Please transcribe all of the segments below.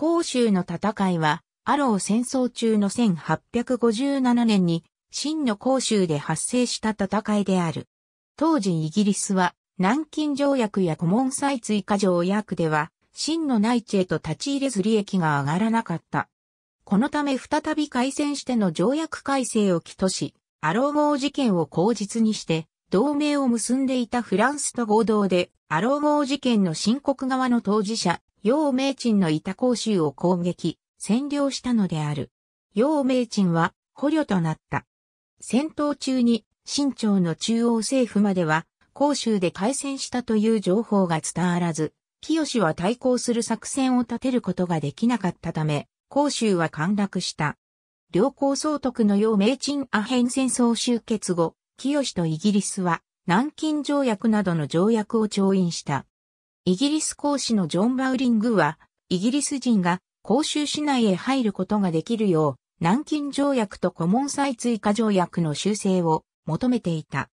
甲州の戦いは、アロー戦争中の1857年に、真の甲州で発生した戦いである。当時イギリスは、南京条約やコモン再追加条約では、真の内地へと立ち入れず利益が上がらなかった。このため再び改戦しての条約改正を起とし、アロー号事件を口実にして、同盟を結んでいたフランスと合同で、アロー号事件の申告側の当事者、陽明鎮の板甲州を攻撃、占領したのである。陽明鎮は捕虜となった。戦闘中に清朝の中央政府までは、甲州で開戦したという情報が伝わらず、清は対抗する作戦を立てることができなかったため、甲州は陥落した。両校総督の陽明鎮アヘン戦争終結後、清とイギリスは南京条約などの条約を調印した。イギリス公使のジョン・バウリングは、イギリス人が公州市内へ入ることができるよう、南京条約と古モン再追加条約の修正を求めていた。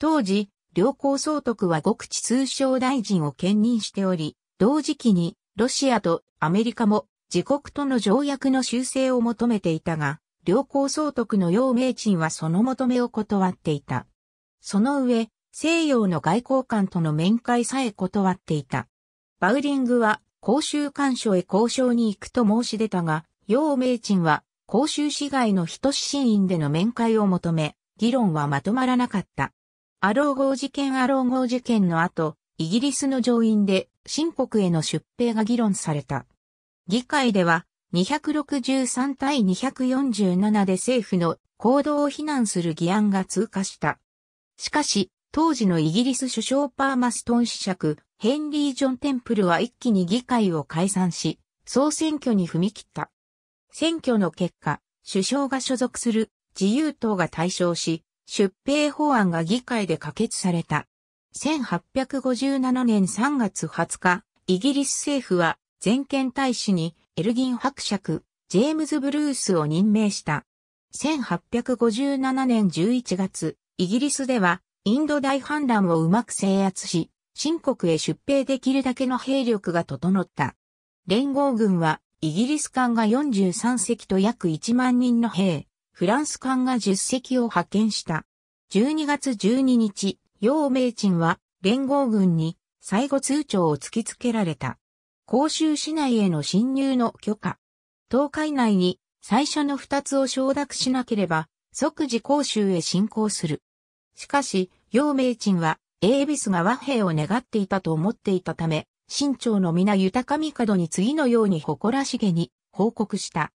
当時、両校総督は極地通商大臣を兼任しており、同時期にロシアとアメリカも自国との条約の修正を求めていたが、両校総督の楊明珍はその求めを断っていた。その上、西洋の外交官との面会さえ断っていた。バウリングは公衆干渉へ交渉に行くと申し出たが、楊明珍は公衆市外の人市院での面会を求め、議論はまとまらなかった。アロー号事件アロー号事件の後、イギリスの上院で新国への出兵が議論された。議会では263対247で政府の行動を非難する議案が通過した。しかし、当時のイギリス首相パーマストン子爵、ヘンリー・ジョン・テンプルは一気に議会を解散し、総選挙に踏み切った。選挙の結果、首相が所属する自由党が対象し、出兵法案が議会で可決された。1857年3月20日、イギリス政府は、全権大使にエルギン伯爵、ジェームズ・ブルースを任命した。1857年11月、イギリスではインド大反乱をうまく制圧し、新国へ出兵できるだけの兵力が整った。連合軍は、イギリス艦が43隻と約1万人の兵、フランス艦が10隻を派遣した。12月12日、楊明鎮は連合軍に最後通帳を突きつけられた。公州市内への侵入の許可。東海内に最初の2つを承諾しなければ即時公州へ侵攻する。しかし、陽明鎮は、エービスが和平を願っていたと思っていたため、清朝の皆豊上門に次のように誇らしげに報告した。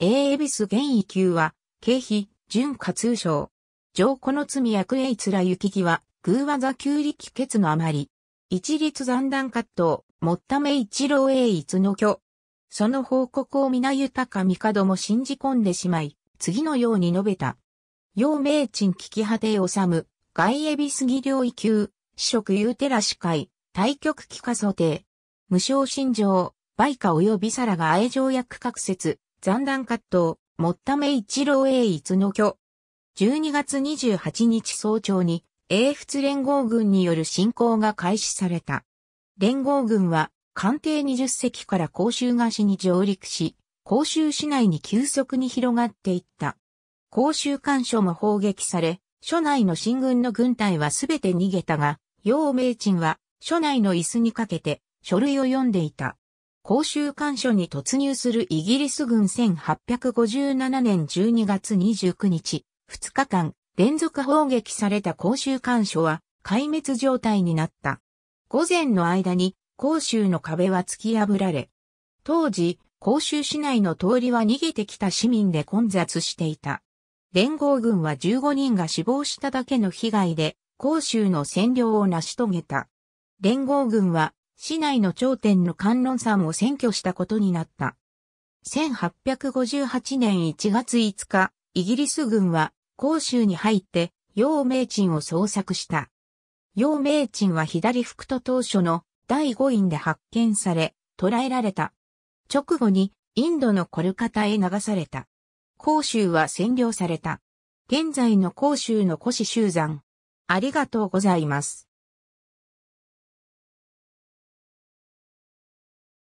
エービス現位級は、経費、準下通称上古の罪役いつら行きは、偶技旧力決のあまり。一律残弾葛藤、もっため一郎いつの虚。その報告を皆豊か帝も信じ込んでしまい、次のように述べた。陽明鎮危機派帝治、外恵比杉領域級、職有寺司会、対極期化想定。無償心情、売価及びサラが愛条約各説、残弾葛藤、もっため一郎栄一の居。12月28日早朝に、英仏連合軍による侵攻が開始された。連合軍は、艦艇20隻から甲州菓子に上陸し、甲州市内に急速に広がっていった。公衆官署も砲撃され、署内の新軍の軍隊はすべて逃げたが、陽明鎮は、署内の椅子にかけて、書類を読んでいた。公衆官署に突入するイギリス軍1857年12月29日、2日間、連続砲撃された公衆官署は、壊滅状態になった。午前の間に、公衆の壁は突き破られ、当時、公衆市内の通りは逃げてきた市民で混雑していた。連合軍は15人が死亡しただけの被害で、広州の占領を成し遂げた。連合軍は、市内の頂点の観音山を占拠したことになった。1858年1月5日、イギリス軍は、広州に入って、陽明鎮を捜索した。陽明鎮は左副都当初の第5院で発見され、捕らえられた。直後に、インドのコルカタへ流された。甲州は占領された。現在の広州の古市集山。ありがとうございます。